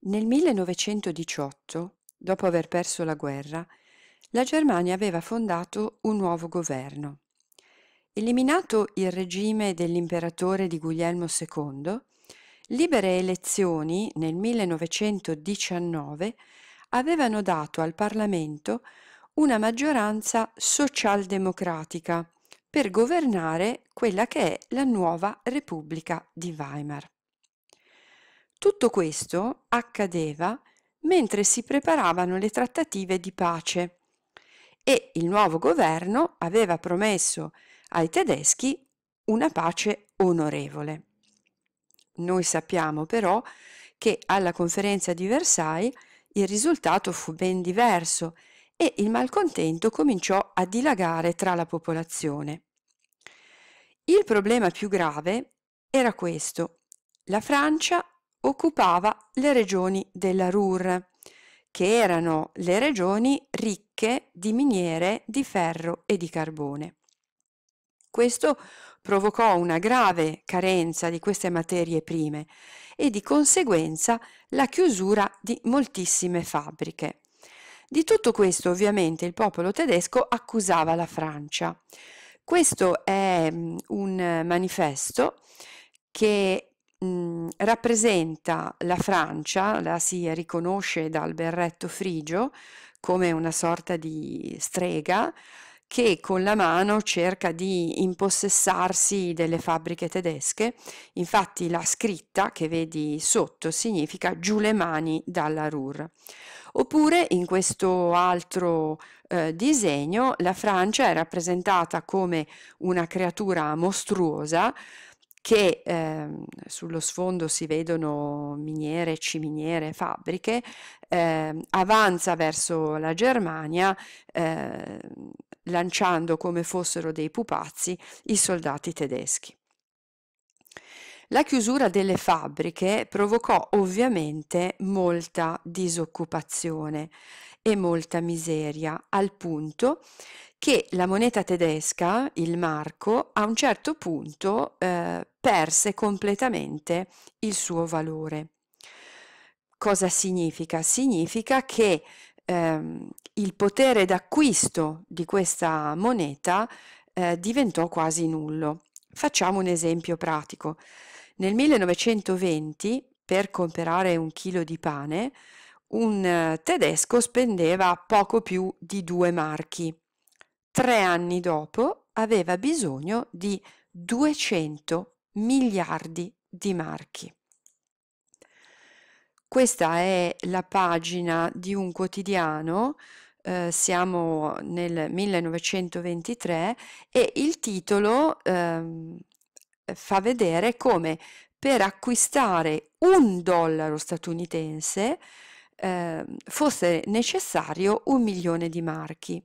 Nel 1918, dopo aver perso la guerra, la Germania aveva fondato un nuovo governo. Eliminato il regime dell'imperatore di Guglielmo II, libere elezioni nel 1919 avevano dato al Parlamento una maggioranza socialdemocratica per governare quella che è la nuova Repubblica di Weimar. Tutto questo accadeva mentre si preparavano le trattative di pace e il nuovo governo aveva promesso ai tedeschi una pace onorevole. Noi sappiamo però che alla conferenza di Versailles il risultato fu ben diverso e il malcontento cominciò a dilagare tra la popolazione. Il problema più grave era questo. La Francia occupava le regioni della Ruhr, che erano le regioni ricche di miniere di ferro e di carbone. Questo provocò una grave carenza di queste materie prime e di conseguenza la chiusura di moltissime fabbriche. Di tutto questo ovviamente il popolo tedesco accusava la Francia. Questo è mm, un manifesto che Mhmm, rappresenta la Francia, la si riconosce dal berretto frigio come una sorta di strega che con la mano cerca di impossessarsi delle fabbriche tedesche. Infatti la scritta che vedi sotto significa giù le mani dalla Ruhr. Oppure in questo altro eh, disegno la Francia è rappresentata come una creatura mostruosa che eh, sullo sfondo si vedono miniere, ciminiere, fabbriche, eh, avanza verso la Germania eh, lanciando come fossero dei pupazzi i soldati tedeschi. La chiusura delle fabbriche provocò ovviamente molta disoccupazione e molta miseria, al punto che la moneta tedesca, il marco, a un certo punto eh, perse completamente il suo valore. Cosa significa? Significa che ehm, il potere d'acquisto di questa moneta eh, diventò quasi nullo. Facciamo un esempio pratico. Nel 1920, per comprare un chilo di pane, un eh, tedesco spendeva poco più di due marchi. Tre anni dopo aveva bisogno di 200 miliardi di marchi. Questa è la pagina di un quotidiano, eh, siamo nel 1923 e il titolo eh, fa vedere come per acquistare un dollaro statunitense eh, fosse necessario un milione di marchi.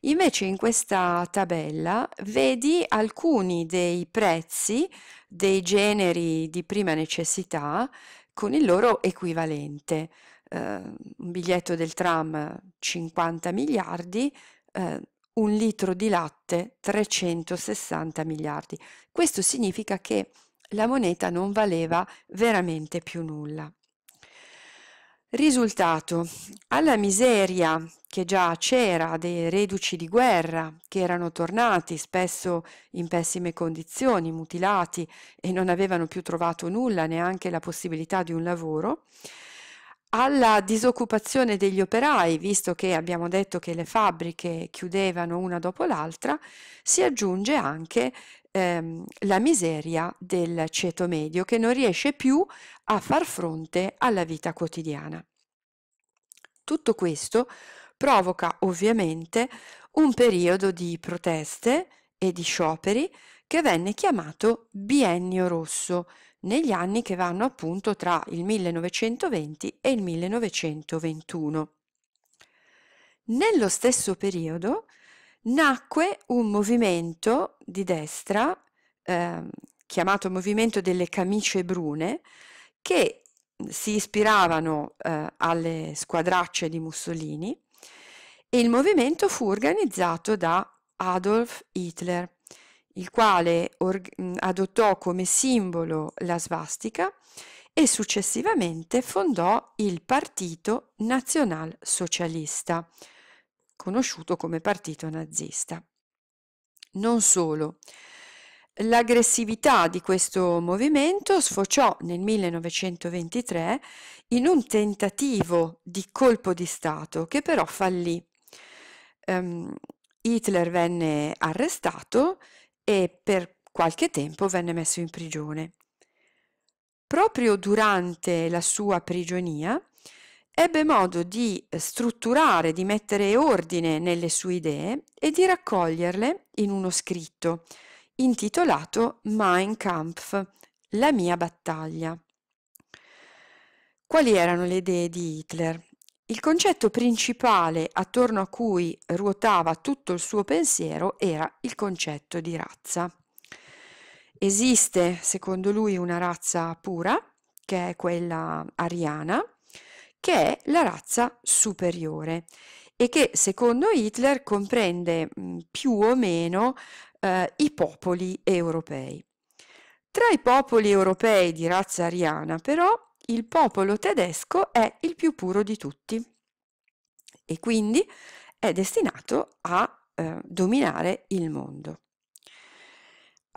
Invece in questa tabella vedi alcuni dei prezzi dei generi di prima necessità con il loro equivalente. Eh, un biglietto del tram 50 miliardi, eh, un litro di latte 360 miliardi. Questo significa che la moneta non valeva veramente più nulla. Risultato, alla miseria che già c'era dei reduci di guerra, che erano tornati spesso in pessime condizioni, mutilati e non avevano più trovato nulla, neanche la possibilità di un lavoro, alla disoccupazione degli operai, visto che abbiamo detto che le fabbriche chiudevano una dopo l'altra, si aggiunge anche ehm, la miseria del ceto medio che non riesce più a far fronte alla vita quotidiana. Tutto questo provoca ovviamente un periodo di proteste e di scioperi che venne chiamato Biennio Rosso negli anni che vanno appunto tra il 1920 e il 1921. Nello stesso periodo nacque un movimento di destra eh, chiamato Movimento delle Camicie Brune che si ispiravano eh, alle squadracce di Mussolini e il movimento fu organizzato da Adolf Hitler, il quale mm, adottò come simbolo la svastica e successivamente fondò il Partito Nazionalsocialista, conosciuto come partito nazista. Non solo. L'aggressività di questo movimento sfociò nel 1923 in un tentativo di colpo di Stato che però fallì. Um, Hitler venne arrestato e per qualche tempo venne messo in prigione. Proprio durante la sua prigionia, ebbe modo di strutturare, di mettere ordine nelle sue idee e di raccoglierle in uno scritto intitolato Mein Kampf, la mia battaglia. Quali erano le idee di Hitler? Il concetto principale attorno a cui ruotava tutto il suo pensiero era il concetto di razza. Esiste, secondo lui, una razza pura, che è quella ariana, che è la razza superiore e che secondo Hitler comprende mh, più o meno eh, i popoli europei. Tra i popoli europei di razza ariana, però, il popolo tedesco è il più puro di tutti e quindi è destinato a eh, dominare il mondo.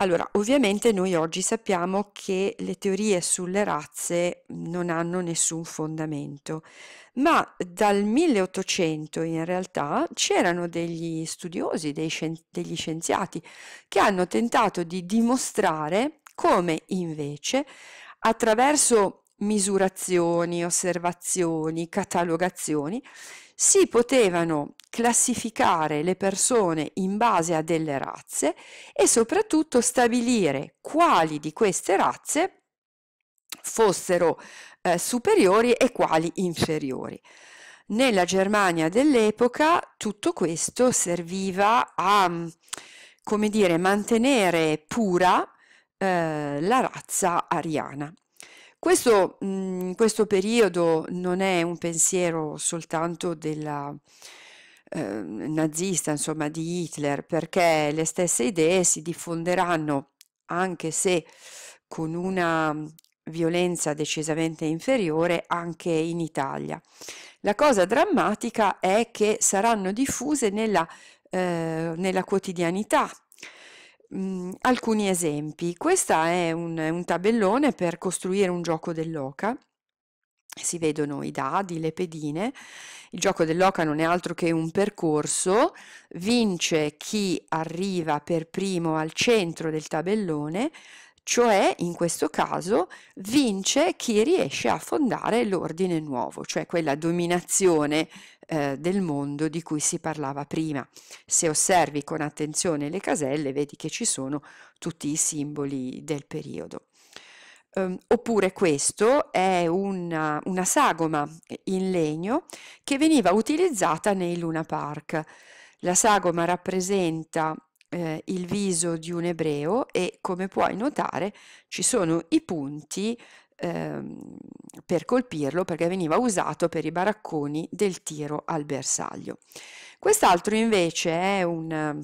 Allora, ovviamente noi oggi sappiamo che le teorie sulle razze non hanno nessun fondamento, ma dal 1800 in realtà c'erano degli studiosi, scien degli scienziati che hanno tentato di dimostrare come invece attraverso misurazioni, osservazioni, catalogazioni si potevano classificare le persone in base a delle razze e soprattutto stabilire quali di queste razze fossero eh, superiori e quali inferiori. Nella Germania dell'epoca tutto questo serviva a, come dire, mantenere pura eh, la razza ariana. Questo, mh, mm, questo periodo non è un pensiero soltanto della, eh, nazista, insomma di Hitler, perché le stesse idee si diffonderanno anche se con una violenza decisamente inferiore anche in Italia. La cosa drammatica è che saranno diffuse nella, eh, nella quotidianità. Mm, alcuni esempi. Questo è un, un tabellone per costruire un gioco dell'oca si vedono i dadi, le pedine. Il gioco dell'oca non è altro che un percorso, vince chi arriva per primo al centro del tabellone, cioè in questo caso vince chi riesce a fondare l'ordine nuovo, cioè quella dominazione eh, del mondo di cui si parlava prima. Se osservi con attenzione le caselle vedi che ci sono tutti i simboli del periodo eh, oppure questo è una, una sagoma in legno che veniva utilizzata nei Luna Park. La sagoma rappresenta eh, il viso di un ebreo e come puoi notare ci sono i punti ehm, per colpirlo perché veniva usato per i baracconi del tiro al bersaglio. Quest'altro invece è un,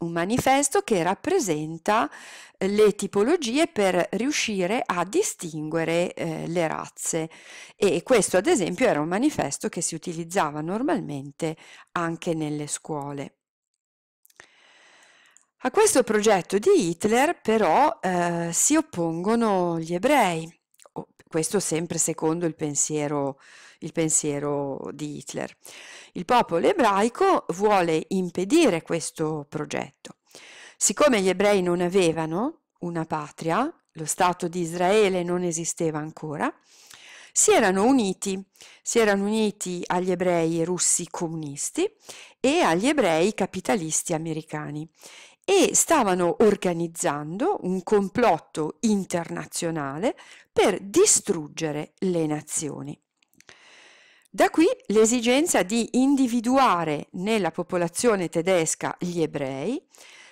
un manifesto che rappresenta eh, le tipologie per riuscire a distinguere eh, le razze e questo ad esempio era un manifesto che si utilizzava normalmente anche nelle scuole. A questo progetto di Hitler però eh, si oppongono gli ebrei questo sempre secondo il pensiero, il pensiero, di Hitler. Il popolo ebraico vuole impedire questo progetto. Siccome gli ebrei non avevano una patria, lo Stato di Israele non esisteva ancora, si erano uniti, si erano uniti agli ebrei russi comunisti e agli ebrei capitalisti americani e stavano organizzando un complotto internazionale per distruggere le nazioni. Da qui l'esigenza di individuare nella popolazione tedesca gli ebrei,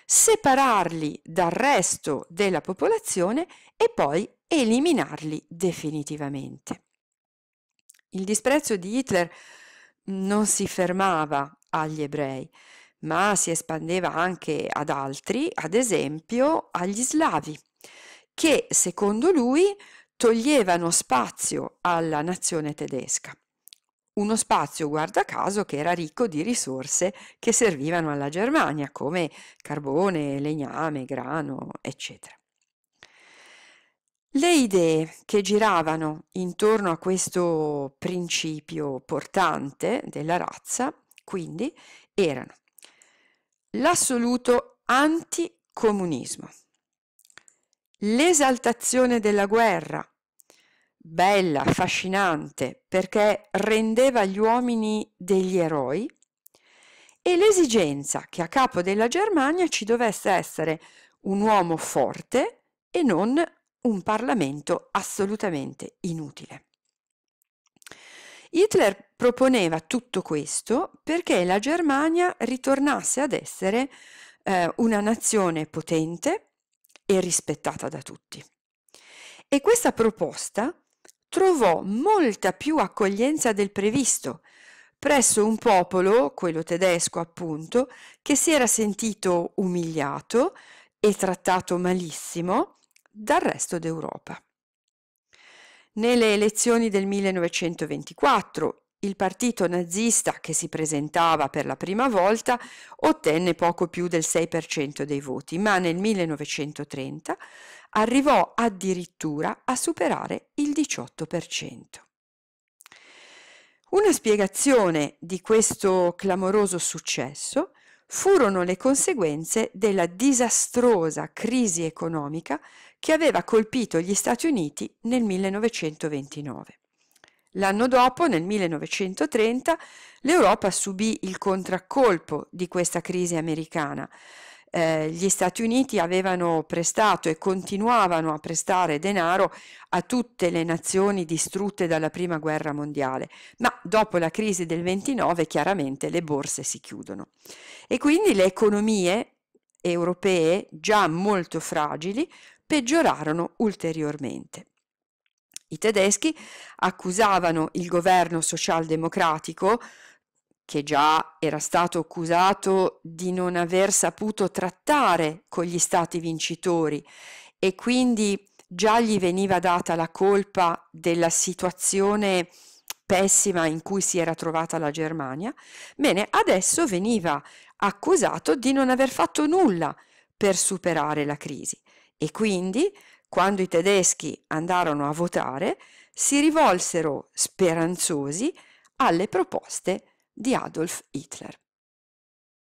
separarli dal resto della popolazione e poi eliminarli definitivamente. Il disprezzo di Hitler non si fermava agli ebrei, ma si espandeva anche ad altri, ad esempio agli slavi, che secondo lui toglievano spazio alla nazione tedesca. Uno spazio, guarda caso, che era ricco di risorse che servivano alla Germania, come carbone, legname, grano, eccetera. Le idee che giravano intorno a questo principio portante della razza, quindi, erano l'assoluto anticomunismo, l'esaltazione della guerra, bella, affascinante, perché rendeva gli uomini degli eroi, e l'esigenza che a capo della Germania ci dovesse essere un uomo forte e non un Parlamento assolutamente inutile. Hitler proponeva tutto questo perché la Germania ritornasse ad essere eh, una nazione potente e rispettata da tutti. E questa proposta trovò molta più accoglienza del previsto presso un popolo, quello tedesco appunto, che si era sentito umiliato e trattato malissimo dal resto d'Europa. Nelle elezioni del 1924 il partito nazista, che si presentava per la prima volta, ottenne poco più del 6% dei voti, ma nel 1930 arrivò addirittura a superare il 18%. Una spiegazione di questo clamoroso successo furono le conseguenze della disastrosa crisi economica che aveva colpito gli Stati Uniti nel 1929. L'anno dopo, nel 1930, l'Europa subì il contraccolpo di questa crisi americana. Eh, gli Stati Uniti avevano prestato e continuavano a prestare denaro a tutte le nazioni distrutte dalla Prima Guerra Mondiale, ma dopo la crisi del 29 chiaramente le borse si chiudono. E quindi le economie europee, già molto fragili, peggiorarono ulteriormente. I tedeschi accusavano il governo socialdemocratico, che già era stato accusato di non aver saputo trattare con gli stati vincitori e quindi già gli veniva data la colpa della situazione pessima in cui si era trovata la Germania, bene, adesso veniva accusato di non aver fatto nulla per superare la crisi e quindi quando i tedeschi andarono a votare, si rivolsero speranzosi alle proposte di Adolf Hitler.